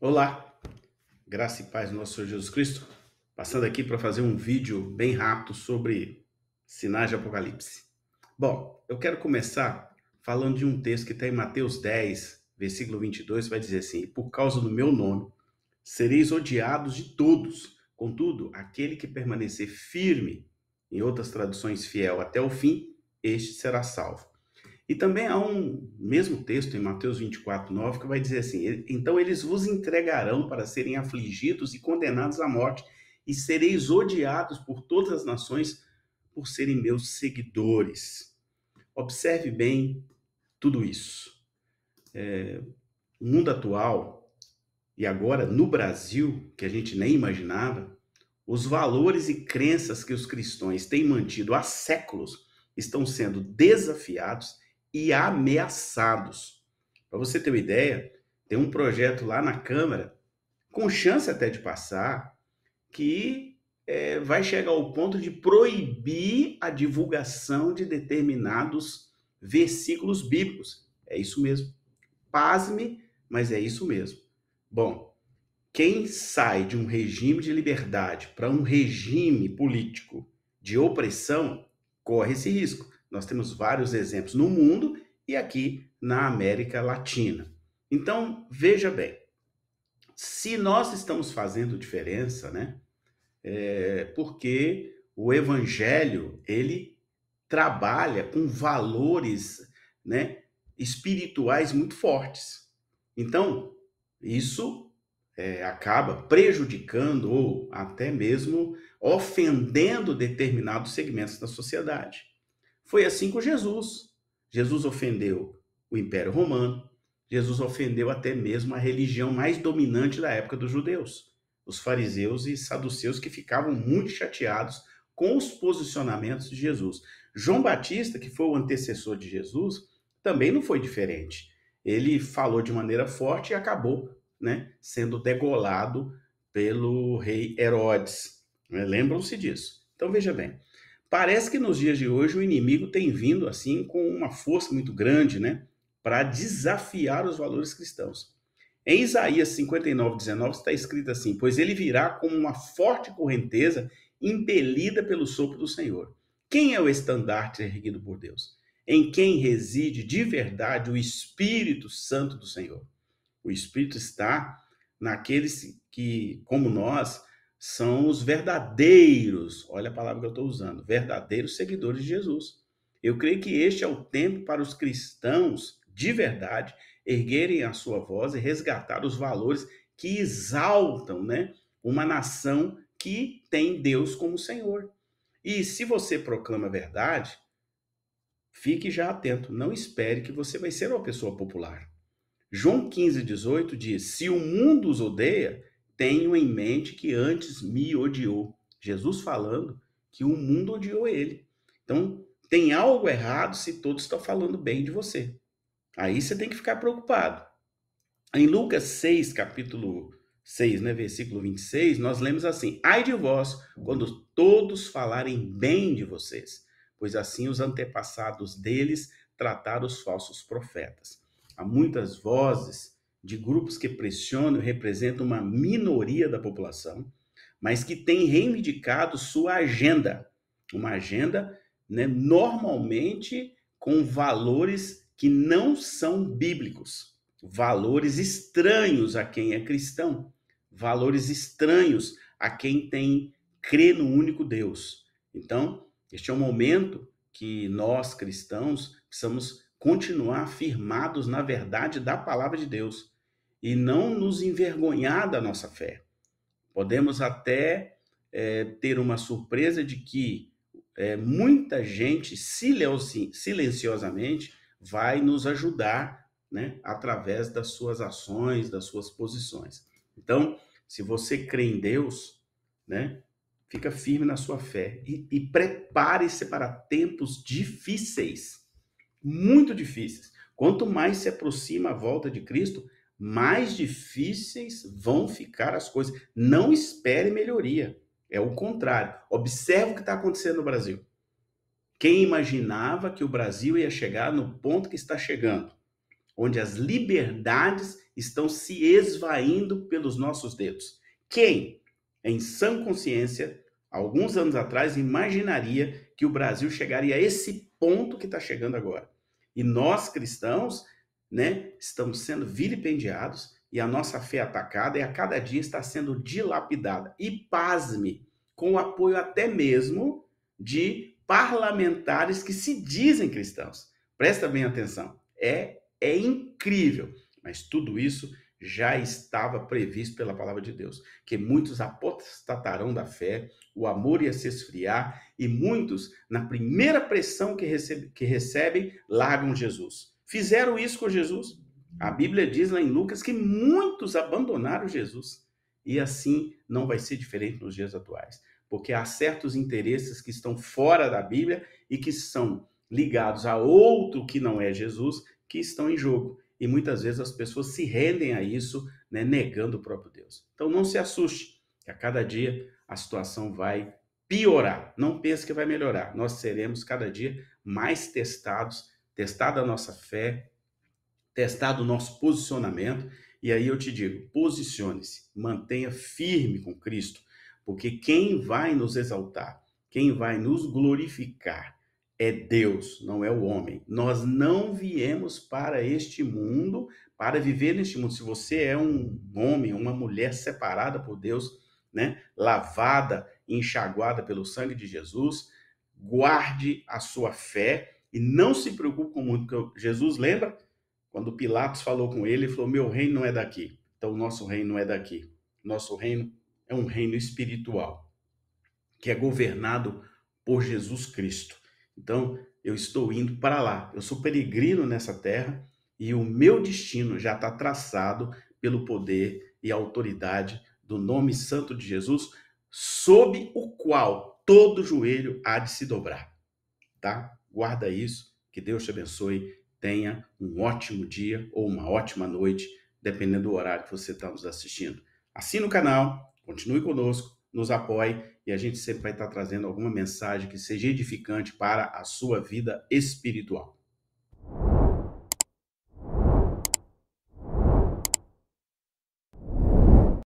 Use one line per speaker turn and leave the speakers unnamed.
Olá, graça e paz do nosso Senhor Jesus Cristo. Passando aqui para fazer um vídeo bem rápido sobre sinais de Apocalipse. Bom, eu quero começar falando de um texto que está em Mateus 10, versículo 22, vai dizer assim: Por causa do meu nome sereis odiados de todos, contudo, aquele que permanecer firme, em outras traduções fiel até o fim, este será salvo. E também há um mesmo texto em Mateus 24, 9, que vai dizer assim: Então eles vos entregarão para serem afligidos e condenados à morte, e sereis odiados por todas as nações por serem meus seguidores. Observe bem tudo isso. É, o mundo atual, e agora no Brasil, que a gente nem imaginava, os valores e crenças que os cristãos têm mantido há séculos estão sendo desafiados e ameaçados. Para você ter uma ideia, tem um projeto lá na Câmara, com chance até de passar, que é, vai chegar ao ponto de proibir a divulgação de determinados versículos bíblicos. É isso mesmo. Pasme, mas é isso mesmo. Bom, quem sai de um regime de liberdade para um regime político de opressão corre esse risco. Nós temos vários exemplos no mundo e aqui na América Latina. Então, veja bem, se nós estamos fazendo diferença, né? É porque o evangelho, ele trabalha com valores, né, espirituais muito fortes. Então, isso é, acaba prejudicando ou até mesmo ofendendo determinados segmentos da sociedade. Foi assim com Jesus. Jesus ofendeu o Império Romano, Jesus ofendeu até mesmo a religião mais dominante da época dos judeus, os fariseus e saduceus que ficavam muito chateados com os posicionamentos de Jesus. João Batista, que foi o antecessor de Jesus, também não foi diferente. Ele falou de maneira forte e acabou né, sendo degolado pelo rei Herodes. Né? Lembram-se disso. Então veja bem, Parece que nos dias de hoje o inimigo tem vindo assim com uma força muito grande, né, para desafiar os valores cristãos. Em Isaías 59, 19 está escrito assim: Pois ele virá como uma forte correnteza impelida pelo sopro do Senhor. Quem é o estandarte erguido por Deus? Em quem reside de verdade o Espírito Santo do Senhor? O Espírito está naqueles que, como nós, são os verdadeiros, olha a palavra que eu estou usando, verdadeiros seguidores de Jesus. Eu creio que este é o tempo para os cristãos de verdade erguerem a sua voz e resgatar os valores que exaltam, né, uma nação que tem Deus como Senhor. E se você proclama a verdade, fique já atento, não espere que você vai ser uma pessoa popular. João 15, 18 diz: Se o mundo os odeia, tenho em mente que antes me odiou. Jesus falando que o mundo odiou ele. Então, tem algo errado se todos estão falando bem de você. Aí você tem que ficar preocupado. Em Lucas 6, capítulo 6, né, versículo 26, nós lemos assim: Ai de vós, quando todos falarem bem de vocês, pois assim os antepassados deles trataram os falsos profetas. Há muitas vozes de grupos que pressionam e representam uma minoria da população, mas que tem reivindicado sua agenda, uma agenda né, normalmente com valores que não são bíblicos, valores estranhos a quem é cristão, valores estranhos a quem tem crê no único Deus. Então, este é o momento que nós cristãos precisamos continuar firmados na verdade da palavra de Deus e não nos envergonhar da nossa fé. Podemos até é, ter uma surpresa de que é, muita gente silenciosamente vai nos ajudar né, através das suas ações, das suas posições. Então, se você crê em Deus, né, fica firme na sua fé e, e prepare-se para tempos difíceis muito difíceis. Quanto mais se aproxima a volta de Cristo, mais difíceis vão ficar as coisas. Não espere melhoria. É o contrário. Observe o que está acontecendo no Brasil. Quem imaginava que o Brasil ia chegar no ponto que está chegando, onde as liberdades estão se esvaindo pelos nossos dedos? Quem, em sã consciência, alguns anos atrás, imaginaria que o Brasil chegaria a esse ponto que está chegando agora. E nós cristãos, né, estamos sendo vilipendiados e a nossa fé é atacada e a cada dia está sendo dilapidada. E pasme, com o apoio até mesmo de parlamentares que se dizem cristãos. Presta bem atenção. É é incrível, mas tudo isso já estava previsto pela palavra de Deus, que muitos apostatarão da fé, o amor ia se esfriar e muitos, na primeira pressão que, recebe, que recebem, largam Jesus. Fizeram isso com Jesus. A Bíblia diz lá em Lucas que muitos abandonaram Jesus. E assim não vai ser diferente nos dias atuais, porque há certos interesses que estão fora da Bíblia e que são ligados a outro que não é Jesus que estão em jogo. E muitas vezes as pessoas se rendem a isso, né, negando o próprio Deus. Então não se assuste que a cada dia a situação vai piorar. Não pense que vai melhorar. Nós seremos cada dia mais testados, testada a nossa fé, testado o nosso posicionamento. E aí eu te digo, posicione-se, mantenha firme com Cristo, porque quem vai nos exaltar, quem vai nos glorificar é Deus, não é o homem. Nós não viemos para este mundo para viver neste mundo. Se você é um homem, uma mulher separada por Deus, né, lavada, enxaguada pelo sangue de Jesus, guarde a sua fé e não se preocupe com muito, Porque Jesus lembra quando Pilatos falou com ele, ele falou: Meu reino não é daqui. Então, o nosso reino não é daqui. Nosso reino é um reino espiritual, que é governado por Jesus Cristo. Então, eu estou indo para lá. Eu sou peregrino nessa terra e o meu destino já está traçado pelo poder e autoridade do nome santo de Jesus, sob o qual todo joelho há de se dobrar. Tá? Guarda isso, que Deus te abençoe. Tenha um ótimo dia ou uma ótima noite, dependendo do horário que você está nos assistindo. Assine o canal, continue conosco, nos apoie e a gente sempre vai estar tá trazendo alguma mensagem que seja edificante para a sua vida espiritual.